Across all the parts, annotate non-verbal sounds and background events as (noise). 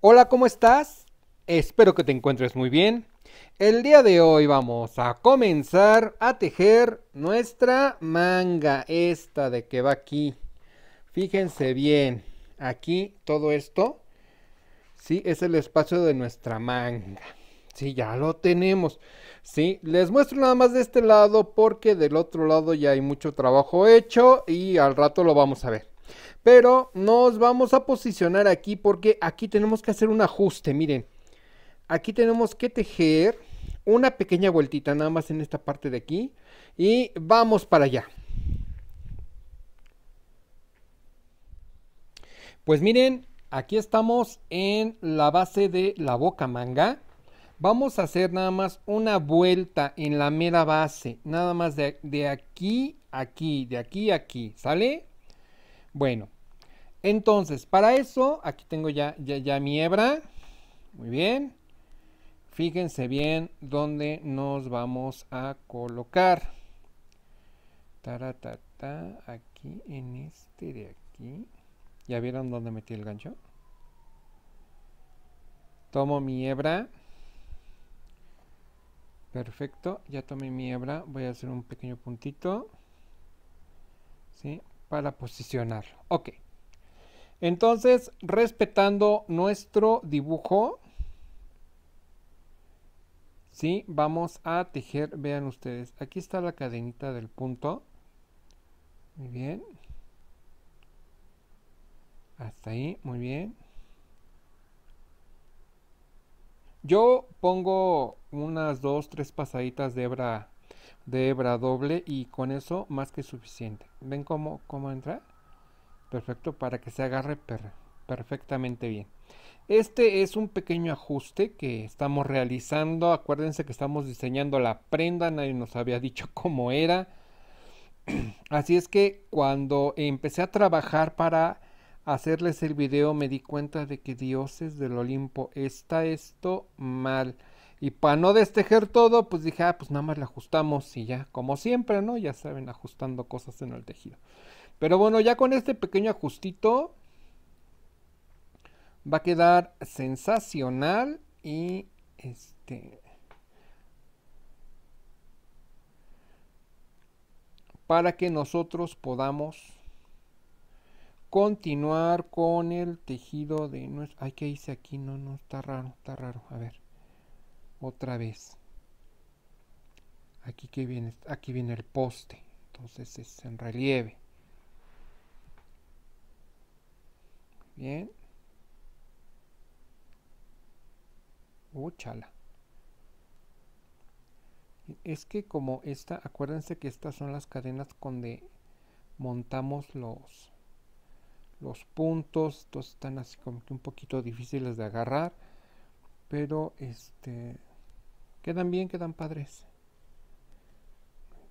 Hola, ¿cómo estás? Espero que te encuentres muy bien. El día de hoy vamos a comenzar a tejer nuestra manga, esta de que va aquí. Fíjense bien, aquí todo esto, sí, es el espacio de nuestra manga. Sí, ya lo tenemos. Sí, les muestro nada más de este lado porque del otro lado ya hay mucho trabajo hecho y al rato lo vamos a ver. Pero nos vamos a posicionar aquí porque aquí tenemos que hacer un ajuste, miren. Aquí tenemos que tejer una pequeña vueltita nada más en esta parte de aquí. Y vamos para allá. Pues miren, aquí estamos en la base de la boca manga. Vamos a hacer nada más una vuelta en la mera base. Nada más de, de aquí, aquí, de aquí, aquí. ¿Sale? Bueno, entonces, para eso, aquí tengo ya, ya, mi hebra. Muy bien. Fíjense bien dónde nos vamos a colocar. Taratata, aquí en este de aquí. ¿Ya vieron dónde metí el gancho? Tomo mi hebra. Perfecto, ya tomé mi hebra. Voy a hacer un pequeño puntito. ¿Sí? Para posicionarlo. Ok. Entonces, respetando nuestro dibujo, ¿sí? Vamos a tejer, vean ustedes, aquí está la cadenita del punto. Muy bien. Hasta ahí, muy bien. Yo pongo unas dos, tres pasaditas de hebra, de hebra doble y con eso más que suficiente. ¿Ven cómo, cómo entra? Perfecto, para que se agarre perfectamente bien. Este es un pequeño ajuste que estamos realizando. Acuérdense que estamos diseñando la prenda, nadie nos había dicho (laughs) cómo era. (clears throat) Así es que cuando empecé a trabajar para hacerles el video me di cuenta de que dioses del Olimpo está esto mal. Y para no destejer todo, pues dije, ah, pues nada más le ajustamos y ya, como siempre, ¿no? Ya saben, ajustando cosas en el tejido. Pero bueno, ya con este pequeño ajustito va a quedar sensacional y este para que nosotros podamos continuar con el tejido de nuestro... Ay, que hice aquí? No, no, está raro, está raro. A ver, otra vez. Aquí que viene, aquí viene el poste, entonces es en relieve. Bien. Uh, chala. Es que como esta, acuérdense que estas son las cadenas donde montamos los, los puntos. Entonces están así como que un poquito difíciles de agarrar. Pero este quedan bien, quedan padres.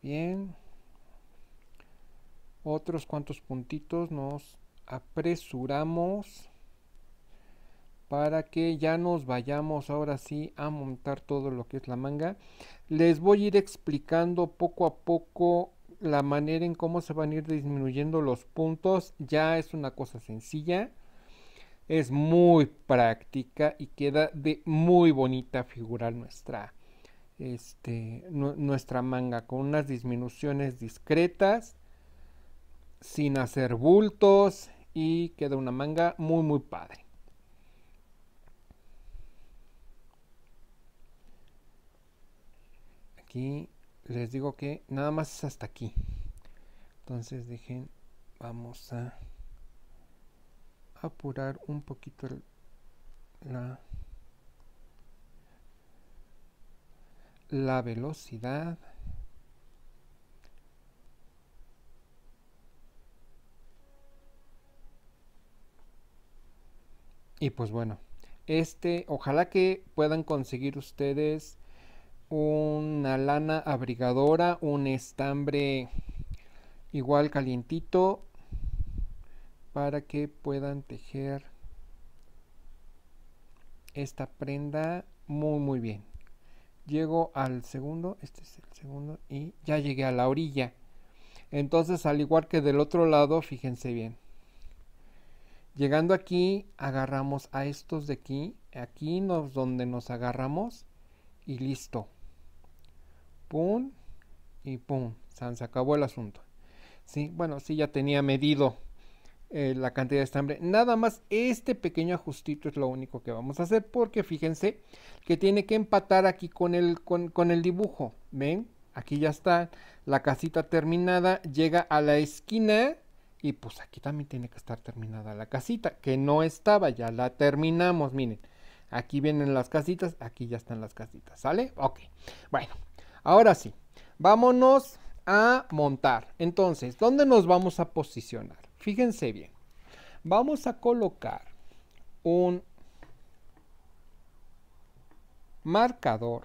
Bien. Otros cuantos puntitos nos apresuramos para que ya nos vayamos ahora sí a montar todo lo que es la manga. Les voy a ir explicando poco a poco la manera en cómo se van a ir disminuyendo los puntos. Ya es una cosa sencilla. Es muy práctica y queda de muy bonita figura nuestra, este, nuestra manga con unas disminuciones discretas, sin hacer bultos, y queda una manga muy muy padre. Aquí les digo que nada más es hasta aquí. Entonces dejen, vamos a apurar un poquito la, la velocidad. Y pues bueno, este, ojalá que puedan conseguir ustedes una lana abrigadora, un estambre igual calientito para que puedan tejer esta prenda muy muy bien. Llego al segundo, este es el segundo y ya llegué a la orilla. Entonces, al igual que del otro lado, fíjense bien. Llegando aquí, agarramos a estos de aquí. Aquí nos, donde nos agarramos. Y listo. Pum. Y pum. Se acabó el asunto. Sí, bueno, si ya tenía medido eh, la cantidad de estambre. Nada más este pequeño ajustito es lo único que vamos a hacer. Porque fíjense que tiene que empatar aquí con con el dibujo. ¿Ven? Aquí ya está la casita terminada. Llega a la esquina y pues aquí también tiene que estar terminada la casita, que no estaba, ya la terminamos, miren. Aquí vienen las casitas, aquí ya están las casitas, ¿sale? Ok, bueno, ahora sí, vámonos a montar. Entonces, ¿dónde nos vamos a posicionar? Fíjense bien, vamos a colocar un marcador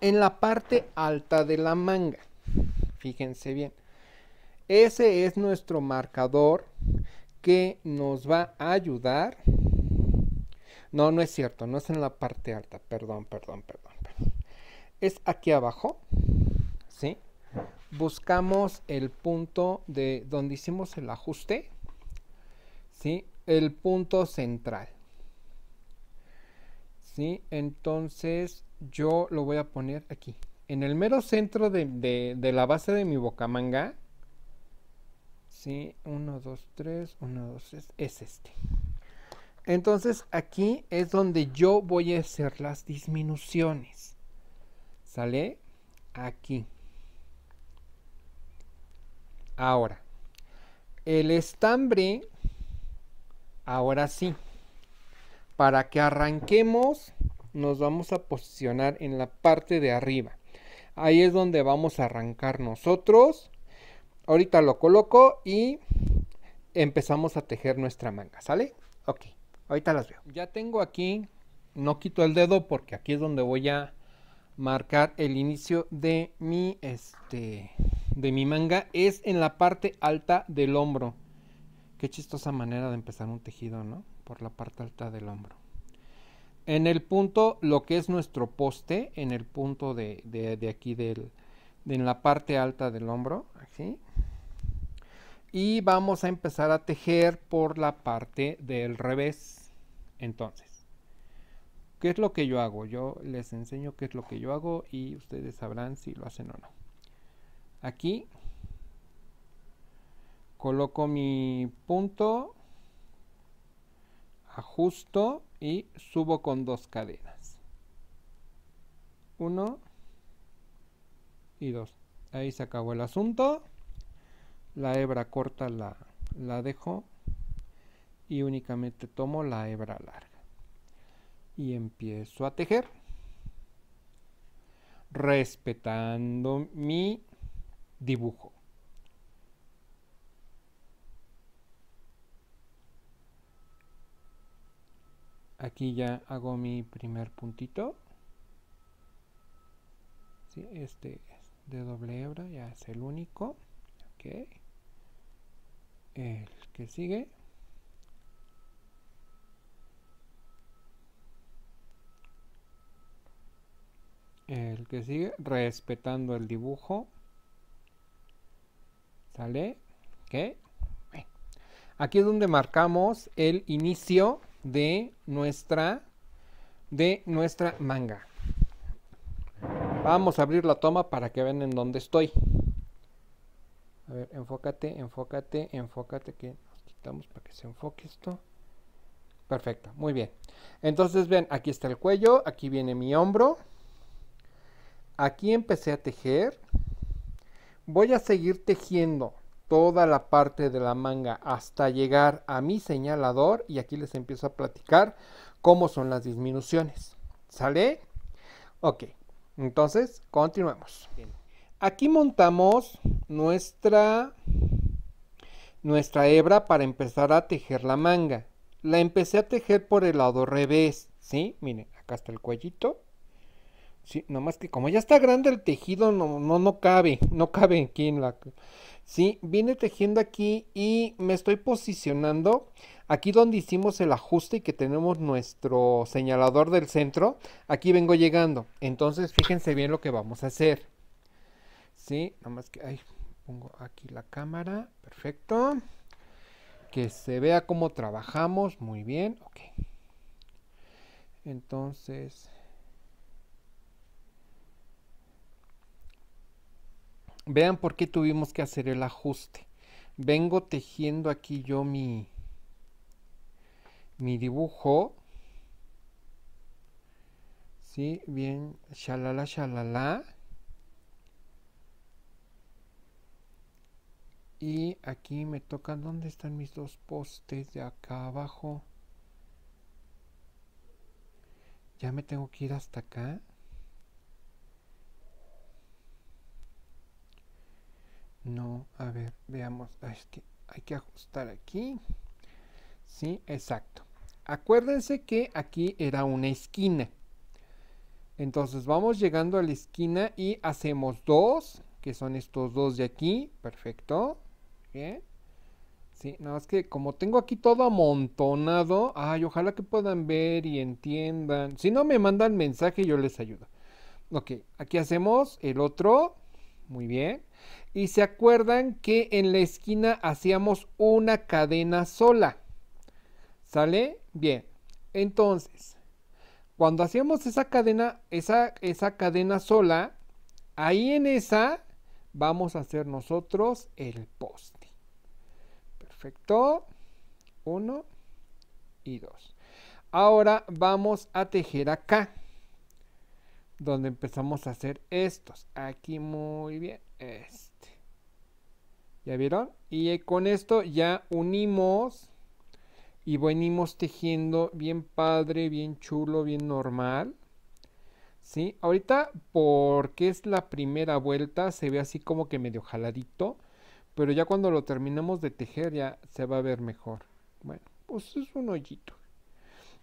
en la parte alta de la manga. Fíjense bien. Ese es nuestro marcador que nos va a ayudar. No, no es cierto, no es en la parte alta, perdón, perdón, perdón. Es aquí abajo, ¿sí? Buscamos el punto de donde hicimos el ajuste, ¿sí? El punto central. ¿Sí? Entonces yo lo voy a poner aquí. En el mero centro de la base de mi bocamanga 1, 2, 3, 1, 2, 3, es este. Entonces aquí es donde yo voy a hacer las disminuciones. ¿Sale? Aquí. Ahora, el estambre, ahora sí, para que arranquemos, nos vamos a posicionar en la parte de arriba. Ahí es donde vamos a arrancar nosotros ahorita lo coloco y empezamos a tejer nuestra manga, ¿sale? Ok, ahorita las veo. Ya tengo aquí, no quito el dedo porque aquí es donde voy a marcar el inicio de mi, este, de mi manga. Es en la parte alta del hombro. Qué chistosa manera de empezar un tejido, ¿no? Por la parte alta del hombro. En el punto, lo que es nuestro poste, en el punto de, de aquí del, en la parte alta del hombro, así. Y vamos a empezar a tejer por la parte del revés. Entonces, ¿qué es lo que yo hago? Yo les enseño qué es lo que yo hago y ustedes sabrán si lo hacen o no. Aquí coloco mi punto, ajusto y subo con dos cadenas. Uno, y Ahí se acabó el asunto. La hebra corta la, la dejo y únicamente tomo la hebra larga. Y empiezo a tejer. Respetando mi dibujo. Aquí ya hago mi primer puntito. Sí, este de doble hebra ya es el único ok el que sigue el que sigue respetando el dibujo sale que aquí es donde marcamos el inicio de nuestra de nuestra manga Vamos a abrir la toma para que vean en dónde estoy. A ver, enfócate, enfócate, enfócate, que nos quitamos para que se enfoque esto. Perfecto, muy bien. Entonces ven, aquí está el cuello, aquí viene mi hombro. Aquí empecé a tejer. Voy a seguir tejiendo toda la parte de la manga hasta llegar a mi señalador y aquí les empiezo a platicar cómo son las disminuciones. ¿Sale? Ok, entonces, continuamos, Aquí montamos nuestra, nuestra hebra para empezar a tejer la manga. La empecé a tejer por el lado revés, ¿sí? Miren, acá está el cuellito. Sí, nomás que como ya está grande el tejido, no, no, no cabe, no cabe aquí en la... Sí, viene tejiendo aquí y me estoy posicionando aquí donde hicimos el ajuste y que tenemos nuestro señalador del centro, aquí vengo llegando. Entonces, fíjense bien lo que vamos a hacer. Sí, nomás más que ahí pongo aquí la cámara, perfecto. Que se vea cómo trabajamos, muy bien, ok. Entonces, Vean por qué tuvimos que hacer el ajuste. Vengo tejiendo aquí yo mi, mi dibujo. Sí, bien, shalala, shalala. Y aquí me toca, ¿dónde están mis dos postes de acá abajo? Ya me tengo que ir hasta acá. No, a ver, veamos. que hay que ajustar aquí. Sí, exacto. Acuérdense que aquí era una esquina. Entonces vamos llegando a la esquina y hacemos dos, que son estos dos de aquí. Perfecto. Bien. Sí, nada no, más que como tengo aquí todo amontonado, ay, ojalá que puedan ver y entiendan. Si no me mandan mensaje, yo les ayudo. Ok, aquí hacemos el otro muy bien. Y se acuerdan que en la esquina hacíamos una cadena sola. ¿Sale? Bien. Entonces, cuando hacíamos esa cadena, esa, esa cadena sola, ahí en esa vamos a hacer nosotros el poste. Perfecto. Uno y dos. Ahora vamos a tejer acá donde empezamos a hacer estos. Aquí muy bien. Este. ¿Ya vieron? Y con esto ya unimos y venimos tejiendo bien padre, bien chulo, bien normal. ¿Sí? Ahorita porque es la primera vuelta se ve así como que medio jaladito. Pero ya cuando lo terminemos de tejer ya se va a ver mejor. Bueno, pues es un hoyito.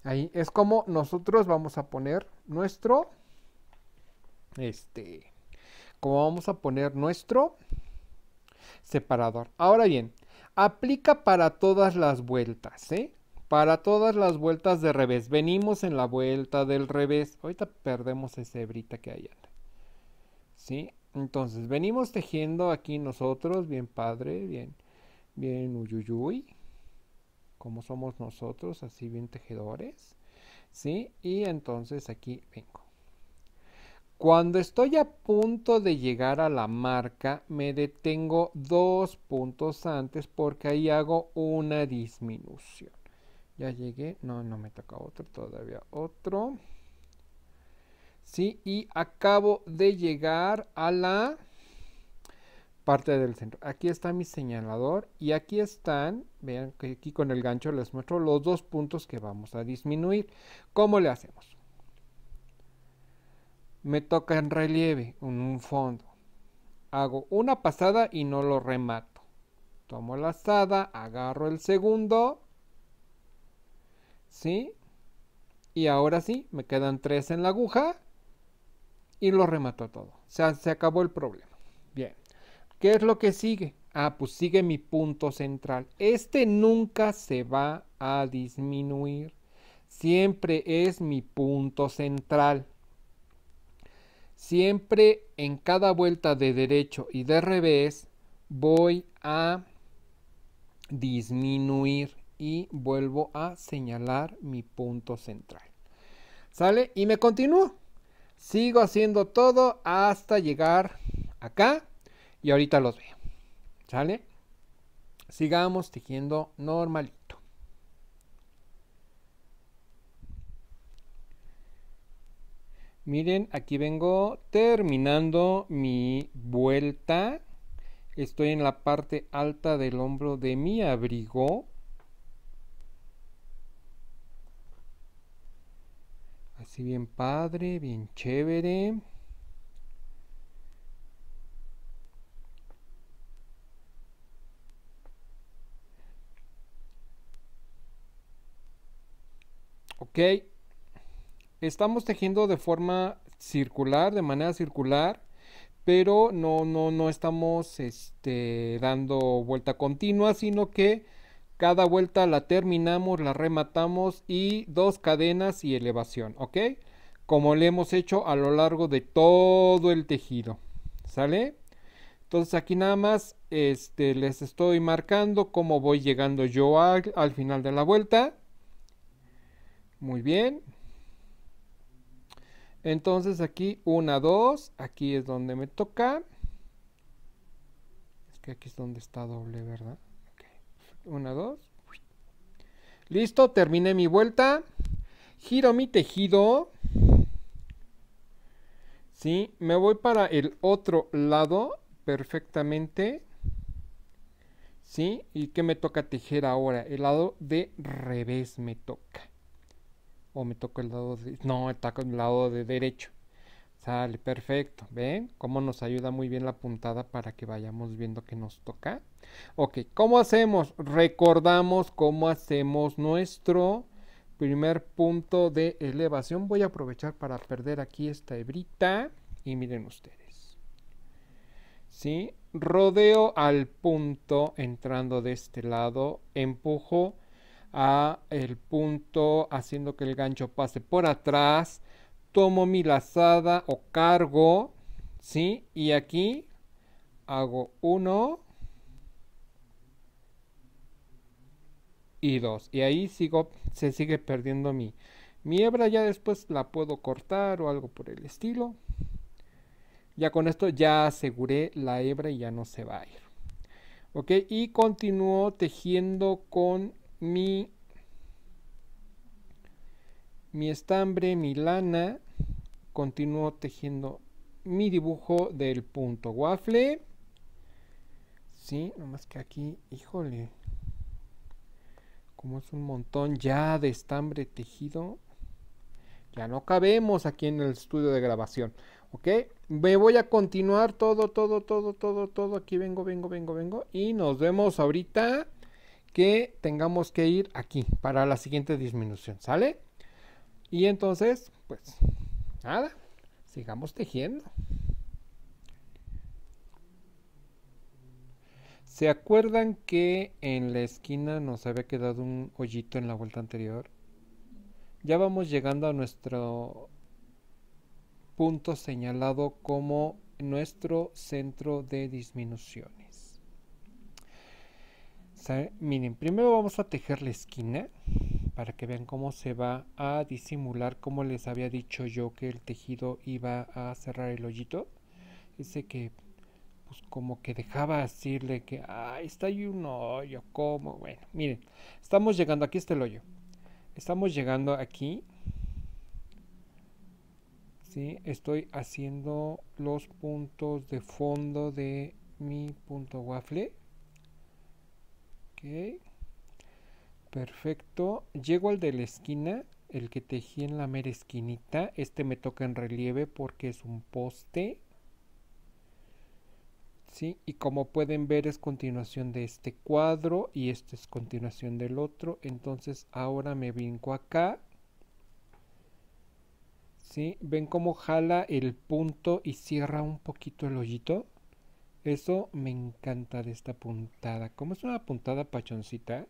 Ahí es como nosotros vamos a poner nuestro este, como vamos a poner nuestro separador. Ahora bien, aplica para todas las vueltas, ¿eh? Para todas las vueltas de revés. Venimos en la vuelta del revés. Ahorita perdemos ese hebrita que hay. ¿Sí? Entonces, venimos tejiendo aquí nosotros, bien padre, bien, bien uyuyuy, como somos nosotros, así bien tejedores, ¿sí? Y entonces aquí vengo. Cuando estoy a punto de llegar a la marca, me detengo dos puntos antes porque ahí hago una disminución. Ya llegué, no, no me toca otro, todavía otro. Sí, y acabo de llegar a la parte del centro. Aquí está mi señalador y aquí están, vean que aquí con el gancho les muestro los dos puntos que vamos a disminuir. ¿Cómo le hacemos? me toca en relieve, en un fondo. Hago una pasada y no lo remato. Tomo la asada. agarro el segundo. ¿Sí? Y ahora sí, me quedan tres en la aguja y lo remato todo. se acabó el problema. Bien. ¿Qué es lo que sigue? Ah, pues sigue mi punto central. Este nunca se va a disminuir. Siempre es mi punto central. Siempre en cada vuelta de derecho y de revés voy a disminuir y vuelvo a señalar mi punto central. ¿Sale? Y me continúo. Sigo haciendo todo hasta llegar acá y ahorita los veo. ¿Sale? Sigamos tejiendo normalito. Miren, aquí vengo terminando mi vuelta. Estoy en la parte alta del hombro de mi abrigo. Así bien padre, bien chévere. Ok estamos tejiendo de forma circular, de manera circular, pero no, no, no estamos este, dando vuelta continua, sino que cada vuelta la terminamos, la rematamos y dos cadenas y elevación, ¿ok? Como le hemos hecho a lo largo de todo el tejido, ¿sale? Entonces aquí nada más este, les estoy marcando cómo voy llegando yo al final de la vuelta. Muy bien. Entonces aquí una, dos, aquí es donde me toca. Es que aquí es donde está doble, ¿verdad? Una, dos. Listo, terminé mi vuelta. Giro mi tejido. ¿Sí? Me voy para el otro lado perfectamente. ¿Sí? ¿Y qué me toca tejer ahora? El lado de revés me toca o me toco el lado de, no, está toco el lado de derecho. Sale, perfecto. ¿Ven cómo nos ayuda muy bien la puntada para que vayamos viendo que nos toca? Ok, ¿cómo hacemos? Recordamos cómo hacemos nuestro primer punto de elevación. Voy a aprovechar para perder aquí esta hebrita. Y miren ustedes. ¿Sí? Rodeo al punto entrando de este lado. Empujo a el punto haciendo que el gancho pase por atrás tomo mi lazada o cargo sí y aquí hago uno y dos y ahí sigo se sigue perdiendo mi mi hebra ya después la puedo cortar o algo por el estilo ya con esto ya aseguré la hebra y ya no se va a ir ok y continúo tejiendo con mi, mi estambre, mi lana, continúo tejiendo mi dibujo del punto waffle. Sí, nomás que aquí, híjole, como es un montón ya de estambre tejido, ya no cabemos aquí en el estudio de grabación. ¿Ok? Me voy a continuar todo, todo, todo, todo, todo. Aquí vengo, vengo, vengo, vengo. Y nos vemos ahorita que tengamos que ir aquí para la siguiente disminución, ¿sale? Y entonces, pues nada, sigamos tejiendo. ¿Se acuerdan que en la esquina nos había quedado un hoyito en la vuelta anterior? Ya vamos llegando a nuestro punto señalado como nuestro centro de disminución. Miren, primero vamos a tejer la esquina para que vean cómo se va a disimular, como les había dicho yo que el tejido iba a cerrar el hoyito. Dice que, pues como que dejaba decirle que, ah, está ahí un hoyo, como, Bueno, miren, estamos llegando, aquí está el hoyo. Estamos llegando aquí. ¿sí? Estoy haciendo los puntos de fondo de mi punto waffle Perfecto. Llego al de la esquina, el que tejí en la mera esquinita. Este me toca en relieve porque es un poste. ¿Sí? Y como pueden ver es continuación de este cuadro y este es continuación del otro. Entonces ahora me vinco acá. ¿Sí? ¿Ven cómo jala el punto y cierra un poquito el hoyito? Eso me encanta de esta puntada. Como es una puntada pachoncita.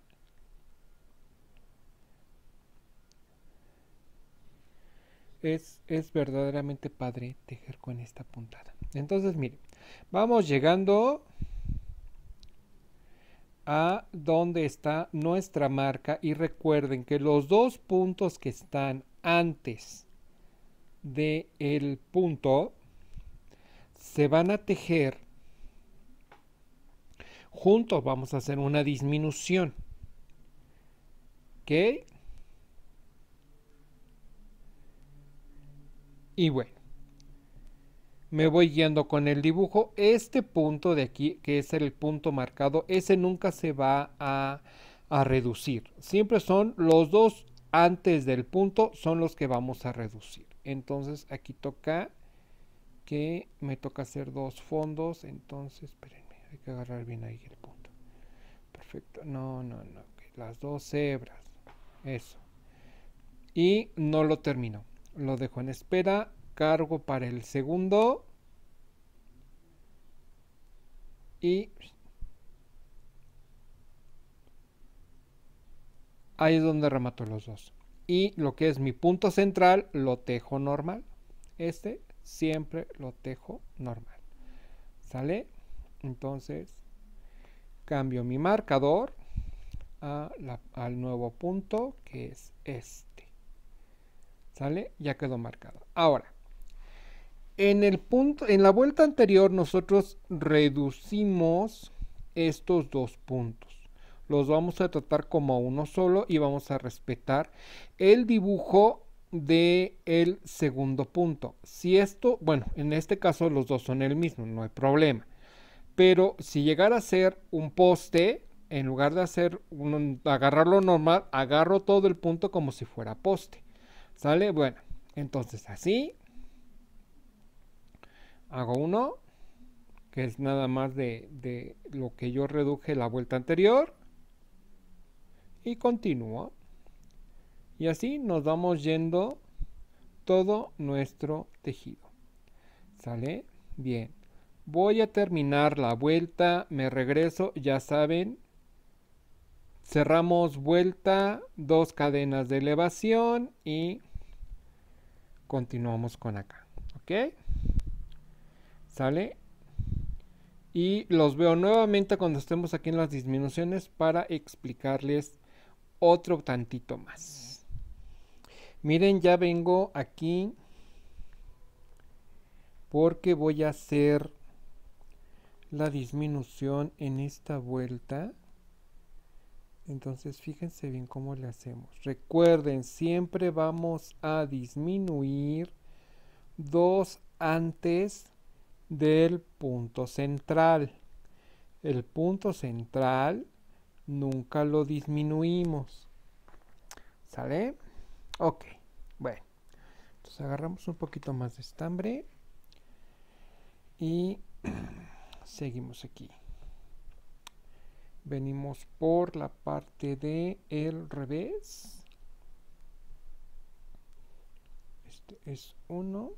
Es, verdaderamente padre tejer con esta puntada. Entonces, miren, vamos llegando a donde está nuestra marca y recuerden que los dos puntos que están antes del el punto se van a tejer Juntos vamos a hacer una disminución. ¿Ok? Y bueno, me voy guiando con el dibujo. Este punto de aquí, que es el punto marcado, ese nunca se va a, reducir. Siempre son los dos antes del punto, son los que vamos a reducir. Entonces aquí toca que me toca hacer dos fondos. Entonces, esperen hay que agarrar bien ahí el punto perfecto no no no las dos hebras eso y no lo termino lo dejo en espera cargo para el segundo y ahí es donde remato los dos y lo que es mi punto central lo tejo normal este siempre lo tejo normal sale entonces, cambio mi marcador al nuevo punto que es este. ¿Sale? Ya quedó marcado. Ahora, en, el punto, en la vuelta anterior nosotros reducimos estos dos puntos. Los vamos a tratar como uno solo y vamos a respetar el dibujo de el segundo punto. Si esto, bueno, en este caso los dos son el mismo, no hay problema. Pero si llegara a ser un poste, en lugar de hacer agarrarlo normal, agarro todo el punto como si fuera poste. ¿Sale? Bueno, entonces así. Hago uno, que es nada más de, de lo que yo reduje la vuelta anterior. Y continúo. Y así nos vamos yendo todo nuestro tejido. ¿Sale? Bien. Voy a terminar la vuelta, me regreso, ya saben. Cerramos vuelta, dos cadenas de elevación y continuamos con acá. ¿Ok? ¿Sale? Y los veo nuevamente cuando estemos aquí en las disminuciones para explicarles otro tantito más. Miren, ya vengo aquí porque voy a hacer la disminución en esta vuelta. Entonces fíjense bien cómo le hacemos. Recuerden, siempre vamos a disminuir dos antes del punto central. El punto central nunca lo disminuimos. ¿Sale? Ok, bueno. Entonces agarramos un poquito más de estambre y (clears throat) seguimos aquí venimos por la parte de el revés este es uno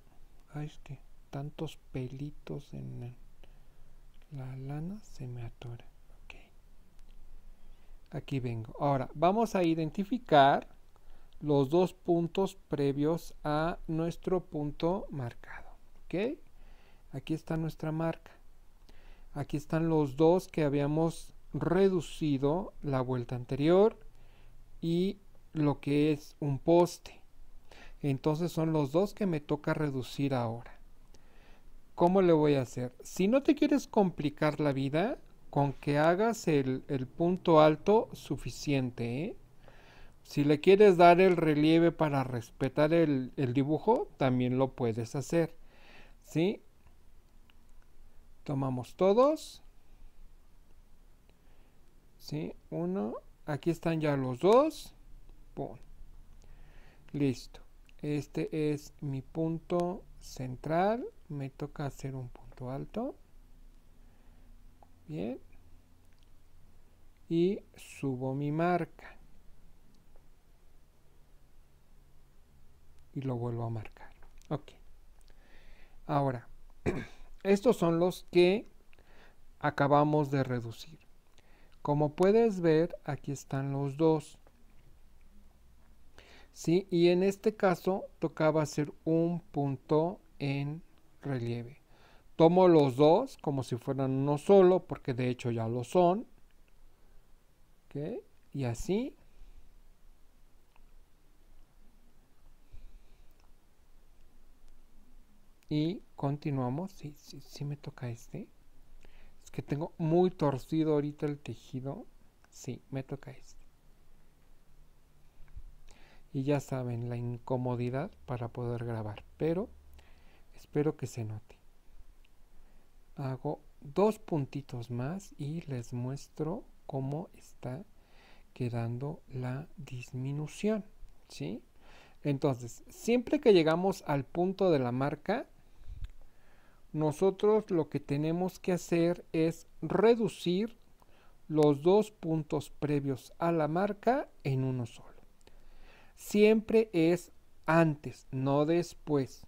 Ay ah, es que tantos pelitos en la lana se me atora aquí vengo ahora vamos a identificar los dos puntos previos a nuestro punto marcado ok aquí está nuestra marca Aquí están los dos que habíamos reducido la vuelta anterior y lo que es un poste. Entonces son los dos que me toca reducir ahora. ¿Cómo le voy a hacer? Si no te quieres complicar la vida, con que hagas el, punto alto suficiente. ¿eh? Si le quieres dar el relieve para respetar el, el dibujo, también lo puedes hacer. ¿sí? tomamos todos. ¿Sí? Uno. Aquí están ya los dos. Pum. Listo. Este es mi punto central. Me toca hacer un punto alto. Bien. Y subo mi marca. Y lo vuelvo a marcar. Ok. Ahora. (clears throat) Estos son los que acabamos de reducir. Como puedes ver, aquí están los dos. ¿Sí? Y en este caso tocaba hacer un punto en relieve. Tomo los dos como si fueran uno solo, porque de hecho ya lo son. Y así Y continuamos. Sí, sí, me toca este. Es que tengo muy torcido ahorita el tejido. Sí, me toca este. Y ya saben, la incomodidad para poder grabar. Pero espero que se note. Hago dos puntitos más y les muestro cómo está quedando la disminución. ¿sí? Entonces, siempre que llegamos al punto de la marca, nosotros lo que tenemos que hacer es reducir los dos puntos previos a la marca en uno solo. Siempre es antes, no después.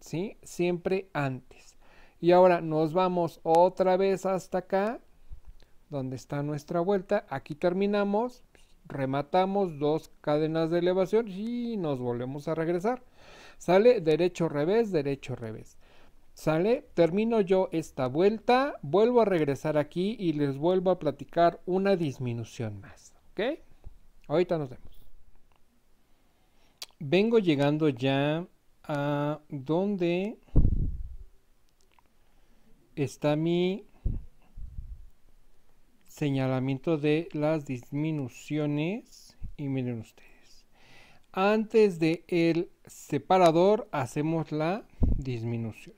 ¿Sí? Siempre antes. Y ahora nos vamos otra vez hasta acá, donde está nuestra vuelta. Aquí terminamos, rematamos dos cadenas de elevación y nos volvemos a regresar. Sale derecho, revés, derecho, revés. ¿Sale? Termino yo esta vuelta, vuelvo a regresar aquí y les vuelvo a platicar una disminución más. ¿Ok? Ahorita nos vemos. Vengo llegando ya a donde está mi señalamiento de las disminuciones. Y miren ustedes. Antes del el separador hacemos la disminución.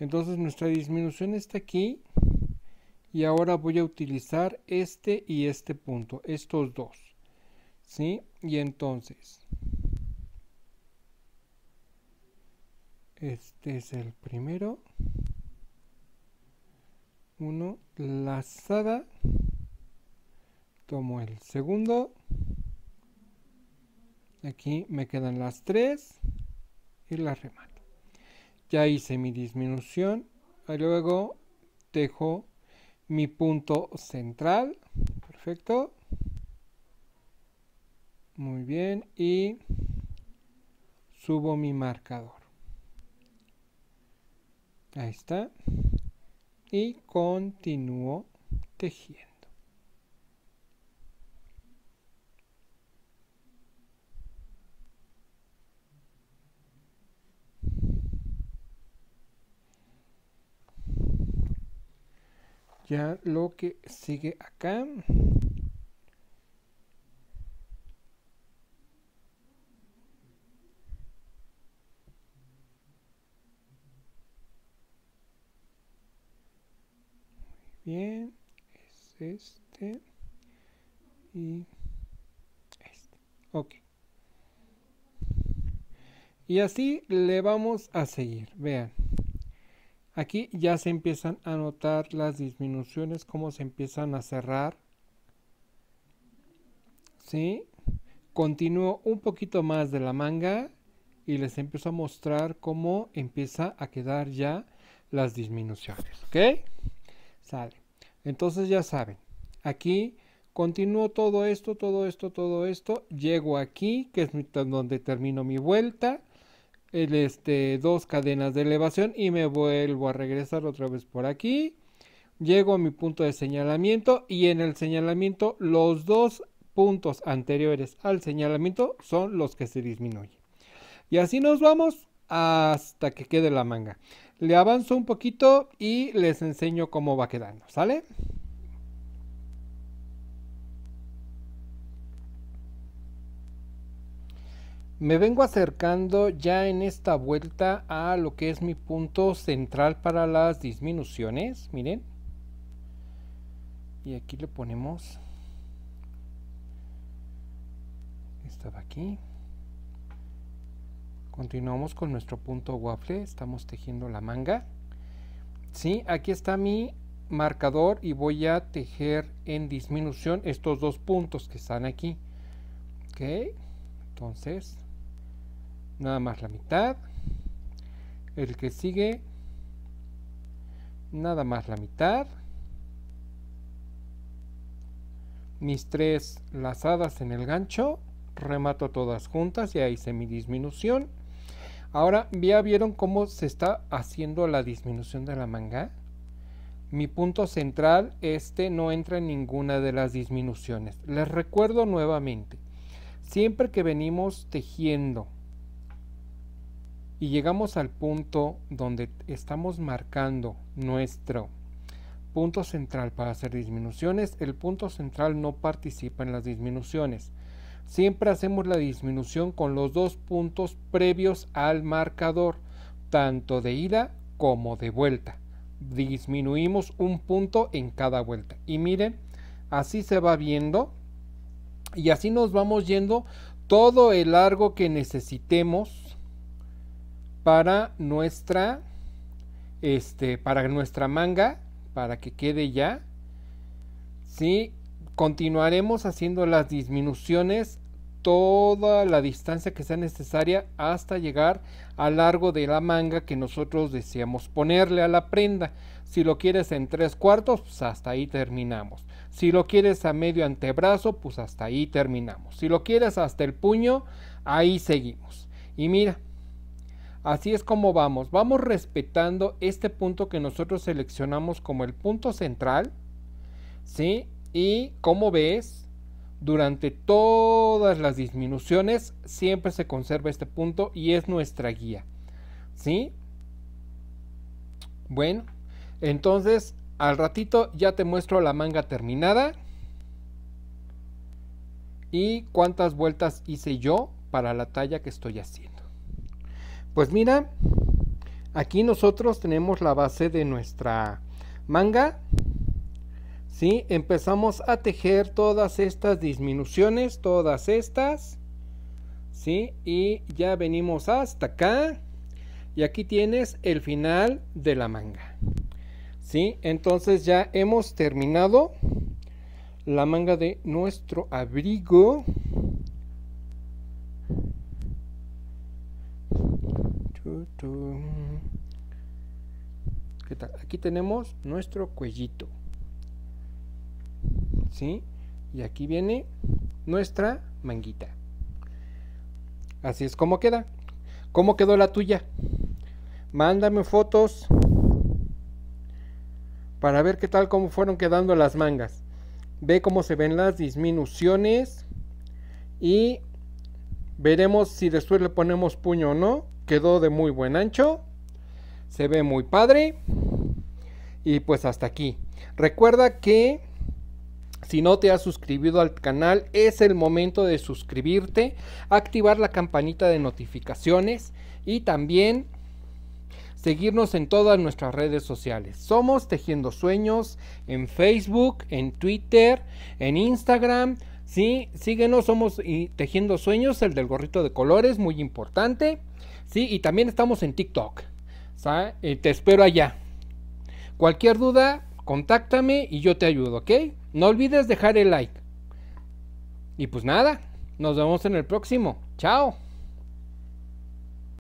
Entonces nuestra disminución está aquí y ahora voy a utilizar este y este punto, estos dos. ¿Sí? Y entonces, este es el primero. Uno, lazada. Tomo el segundo. Aquí me quedan las tres y las remata ya hice mi disminución y luego tejo mi punto central perfecto muy bien y subo mi marcador ahí está y continúo tejiendo ya lo que sigue acá bien es este y este ok y así le vamos a seguir vean Aquí ya se empiezan a notar las disminuciones, cómo se empiezan a cerrar. ¿Sí? Continúo un poquito más de la manga y les empiezo a mostrar cómo empieza a quedar ya las disminuciones. ¿Ok? Sale. Entonces ya saben, aquí continúo todo esto, todo esto, todo esto. Llego aquí, que es donde termino mi vuelta el, este, dos cadenas de elevación y me vuelvo a regresar otra vez por aquí. Llego a mi punto de señalamiento y en el señalamiento los dos puntos anteriores al señalamiento son los que se disminuyen. Y así nos vamos hasta que quede la manga. Le avanzo un poquito y les enseño cómo va quedando, ¿sale? Me vengo acercando ya en esta vuelta a lo que es mi punto central para las disminuciones, miren. Y aquí le ponemos... Estaba aquí. Continuamos con nuestro punto waffle, estamos tejiendo la manga. Sí, aquí está mi marcador y voy a tejer en disminución estos dos puntos que están aquí. Ok, entonces nada más la mitad el que sigue nada más la mitad mis tres lazadas en el gancho remato todas juntas y ahí hice mi disminución ahora ya vieron cómo se está haciendo la disminución de la manga mi punto central este no entra en ninguna de las disminuciones les recuerdo nuevamente siempre que venimos tejiendo y llegamos al punto donde estamos marcando nuestro punto central para hacer disminuciones, el punto central no participa en las disminuciones. Siempre hacemos la disminución con los dos puntos previos al marcador, tanto de ida como de vuelta. Disminuimos un punto en cada vuelta. Y miren, así se va viendo y así nos vamos yendo todo el largo que necesitemos para nuestra este para nuestra manga para que quede ya ¿sí? continuaremos haciendo las disminuciones toda la distancia que sea necesaria hasta llegar a largo de la manga que nosotros deseamos ponerle a la prenda. Si lo quieres en tres cuartos, pues hasta ahí terminamos. Si lo quieres a medio antebrazo, pues hasta ahí terminamos. Si lo quieres hasta el puño, ahí seguimos. Y mira, Así es como vamos. Vamos respetando este punto que nosotros seleccionamos como el punto central. ¿Sí? Y como ves, durante todas las disminuciones siempre se conserva este punto y es nuestra guía. ¿Sí? Bueno, entonces al ratito ya te muestro la manga terminada. Y cuántas vueltas hice yo para la talla que estoy haciendo. Pues mira, aquí nosotros tenemos la base de nuestra manga. ¿sí? Empezamos a tejer todas estas disminuciones, todas estas. ¿sí? Y ya venimos hasta acá. Y aquí tienes el final de la manga. ¿sí? Entonces ya hemos terminado la manga de nuestro abrigo. Aquí tenemos nuestro cuellito. ¿Sí? Y aquí viene nuestra manguita. Así es como queda. ¿Cómo quedó la tuya? Mándame fotos para ver qué tal cómo fueron quedando las mangas. Ve cómo se ven las disminuciones y veremos si después le ponemos puño o no quedó de muy buen ancho. Se ve muy padre. Y pues hasta aquí. Recuerda que si no te has suscribido al canal, es el momento de suscribirte, activar la campanita de notificaciones y también seguirnos en todas nuestras redes sociales. Somos Tejiendo Sueños en Facebook, en Twitter, en Instagram. Sí, síguenos, somos Tejiendo Sueños, el del gorrito de colores, muy importante. Sí, y también estamos en TikTok. Eh, te espero allá. Cualquier duda, contáctame y yo te ayudo, ¿ok? No olvides dejar el like. Y pues nada, nos vemos en el próximo. Chao.